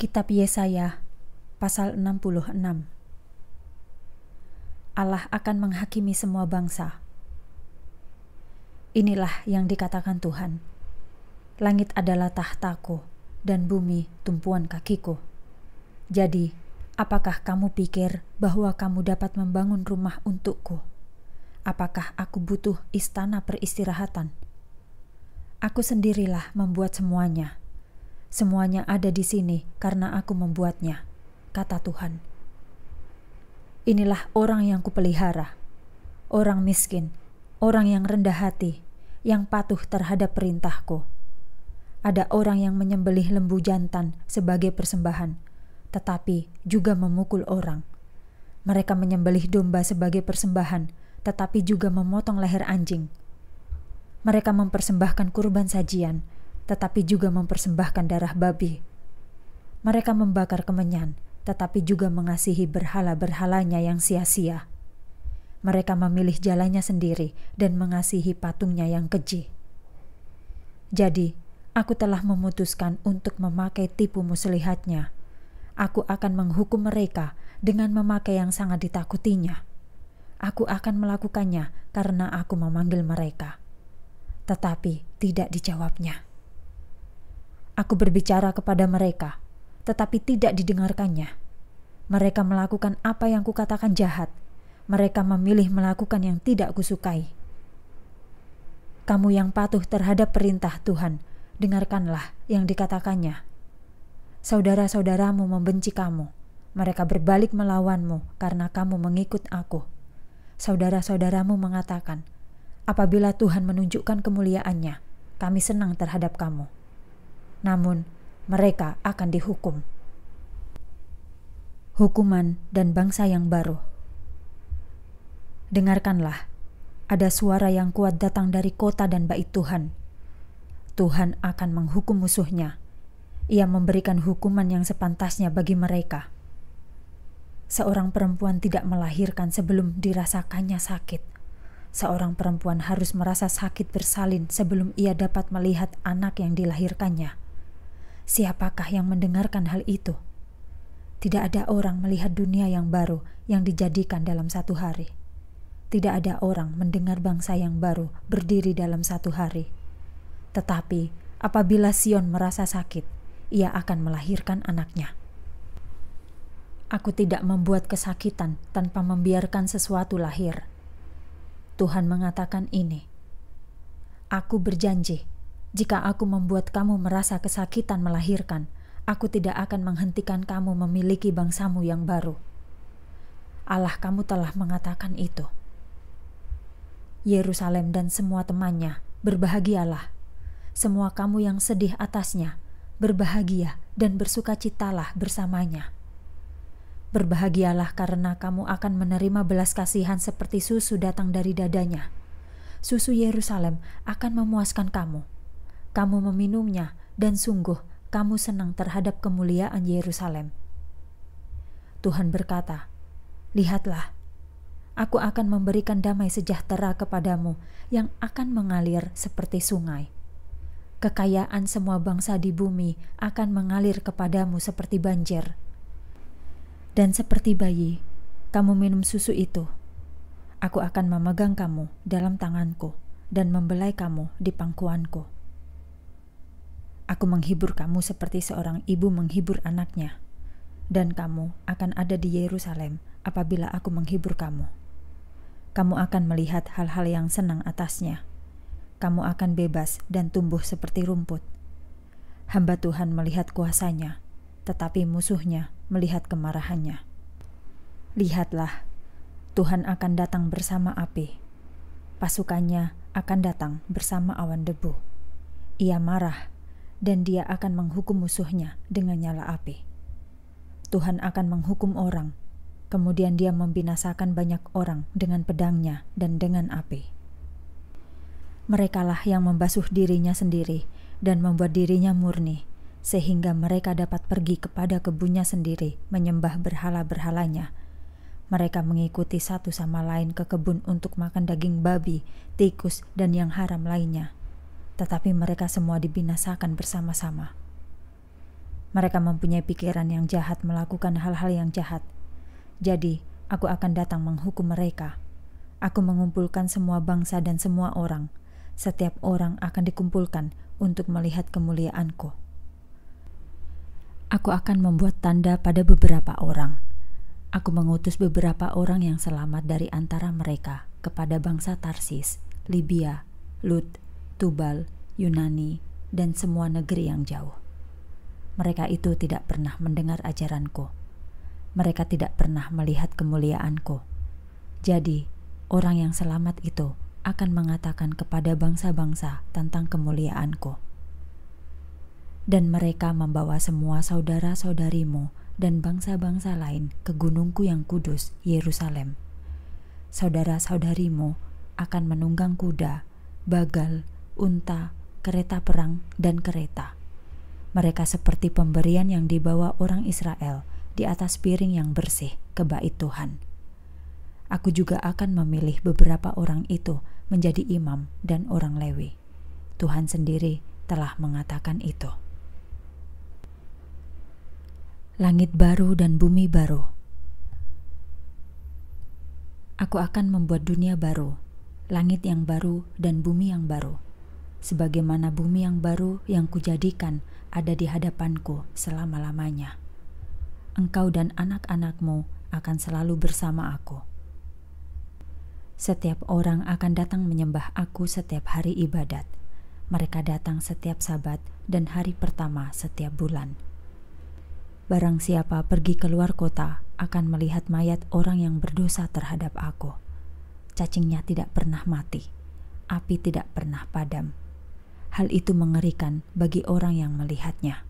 Kitab Yesaya pasal 66 Allah akan menghakimi semua bangsa. Inilah yang dikatakan Tuhan. Langit adalah tahtaku dan bumi tumpuan kakiku. Jadi, apakah kamu pikir bahwa kamu dapat membangun rumah untukku? Apakah aku butuh istana peristirahatan? Aku sendirilah membuat semuanya Semuanya ada di sini karena aku membuatnya, kata Tuhan. Inilah orang yang kupelihara, orang miskin, orang yang rendah hati, yang patuh terhadap perintahku. Ada orang yang menyembelih lembu jantan sebagai persembahan, tetapi juga memukul orang. Mereka menyembelih domba sebagai persembahan, tetapi juga memotong leher anjing. Mereka mempersembahkan kurban sajian, tetapi juga mempersembahkan darah babi. Mereka membakar kemenyan, tetapi juga mengasihi berhala-berhalanya yang sia-sia. Mereka memilih jalannya sendiri dan mengasihi patungnya yang keji. Jadi, aku telah memutuskan untuk memakai tipu muslihatnya. Aku akan menghukum mereka dengan memakai yang sangat ditakutinya. Aku akan melakukannya karena aku memanggil mereka, tetapi tidak dijawabnya. Aku berbicara kepada mereka, tetapi tidak didengarkannya. Mereka melakukan apa yang kukatakan jahat. Mereka memilih melakukan yang tidak kusukai. Kamu yang patuh terhadap perintah Tuhan, dengarkanlah yang dikatakannya. Saudara-saudaramu membenci kamu. Mereka berbalik melawanmu karena kamu mengikut aku. Saudara-saudaramu mengatakan, "Apabila Tuhan menunjukkan kemuliaannya, kami senang terhadap kamu." namun mereka akan dihukum. Hukuman dan bangsa yang baru. Dengarkanlah, ada suara yang kuat datang dari kota dan bait Tuhan. Tuhan akan menghukum musuhnya. Ia memberikan hukuman yang sepantasnya bagi mereka. Seorang perempuan tidak melahirkan sebelum dirasakannya sakit seorang perempuan harus merasa sakit bersalin sebelum ia dapat melihat anak yang dilahirkannya. Siapakah yang mendengarkan hal itu? Tidak ada orang melihat dunia yang baru yang dijadikan dalam satu hari. Tidak ada orang mendengar bangsa yang baru berdiri dalam satu hari. Tetapi apabila Sion merasa sakit, ia akan melahirkan anaknya. Aku tidak membuat kesakitan tanpa membiarkan sesuatu lahir. Tuhan mengatakan ini. Aku berjanji jika aku membuat kamu merasa kesakitan melahirkan, aku tidak akan menghentikan kamu memiliki bangsamu yang baru. Allah kamu telah mengatakan itu. Yerusalem dan semua temannya, berbahagialah. Semua kamu yang sedih atasnya, berbahagia dan bersukacitalah bersamanya. Berbahagialah karena kamu akan menerima belas kasihan seperti susu datang dari dadanya. Susu Yerusalem akan memuaskan kamu kamu meminumnya, dan sungguh kamu senang terhadap kemuliaan Yerusalem. Tuhan berkata, "Lihatlah, aku akan memberikan damai sejahtera kepadamu yang akan mengalir seperti sungai. Kekayaan semua bangsa di bumi akan mengalir kepadamu seperti banjir, dan seperti bayi, kamu minum susu itu. Aku akan memegang kamu dalam tanganku dan membelai kamu di pangkuanku." Aku menghibur kamu seperti seorang ibu menghibur anaknya, dan kamu akan ada di Yerusalem apabila aku menghibur kamu. Kamu akan melihat hal-hal yang senang atasnya. Kamu akan bebas dan tumbuh seperti rumput. Hamba Tuhan melihat kuasanya, tetapi musuhnya melihat kemarahannya. Lihatlah, Tuhan akan datang bersama api. Pasukannya akan datang bersama awan debu. Ia marah dan dia akan menghukum musuhnya dengan nyala api. Tuhan akan menghukum orang, kemudian dia membinasakan banyak orang dengan pedangnya dan dengan api. Merekalah yang membasuh dirinya sendiri dan membuat dirinya murni, sehingga mereka dapat pergi kepada kebunnya sendiri menyembah berhala-berhalanya. Mereka mengikuti satu sama lain ke kebun untuk makan daging babi, tikus, dan yang haram lainnya tetapi mereka semua dibinasakan bersama-sama. Mereka mempunyai pikiran yang jahat, melakukan hal-hal yang jahat. Jadi, aku akan datang menghukum mereka. Aku mengumpulkan semua bangsa dan semua orang. Setiap orang akan dikumpulkan untuk melihat kemuliaanku. Aku akan membuat tanda pada beberapa orang. Aku mengutus beberapa orang yang selamat dari antara mereka kepada bangsa Tarsis, Libya, Lut, Tubal, Yunani, dan semua negeri yang jauh. Mereka itu tidak pernah mendengar ajaranku. Mereka tidak pernah melihat kemuliaanku. Jadi, orang yang selamat itu akan mengatakan kepada bangsa-bangsa tentang kemuliaanku. Dan mereka membawa semua saudara-saudarimu dan bangsa-bangsa lain ke gunungku yang kudus, Yerusalem. Saudara-saudarimu akan menunggang kuda, bagal, unta, kereta perang, dan kereta. Mereka seperti pemberian yang dibawa orang Israel di atas piring yang bersih ke bait Tuhan. Aku juga akan memilih beberapa orang itu menjadi imam dan orang Lewi. Tuhan sendiri telah mengatakan itu. Langit baru dan bumi baru. Aku akan membuat dunia baru, langit yang baru, dan bumi yang baru sebagaimana bumi yang baru yang kujadikan ada di hadapanku selama-lamanya. Engkau dan anak-anakmu akan selalu bersama aku. Setiap orang akan datang menyembah aku setiap hari ibadat. Mereka datang setiap sabat dan hari pertama setiap bulan. Barang siapa pergi keluar kota akan melihat mayat orang yang berdosa terhadap aku. Cacingnya tidak pernah mati, api tidak pernah padam Hal itu mengerikan bagi orang yang melihatnya.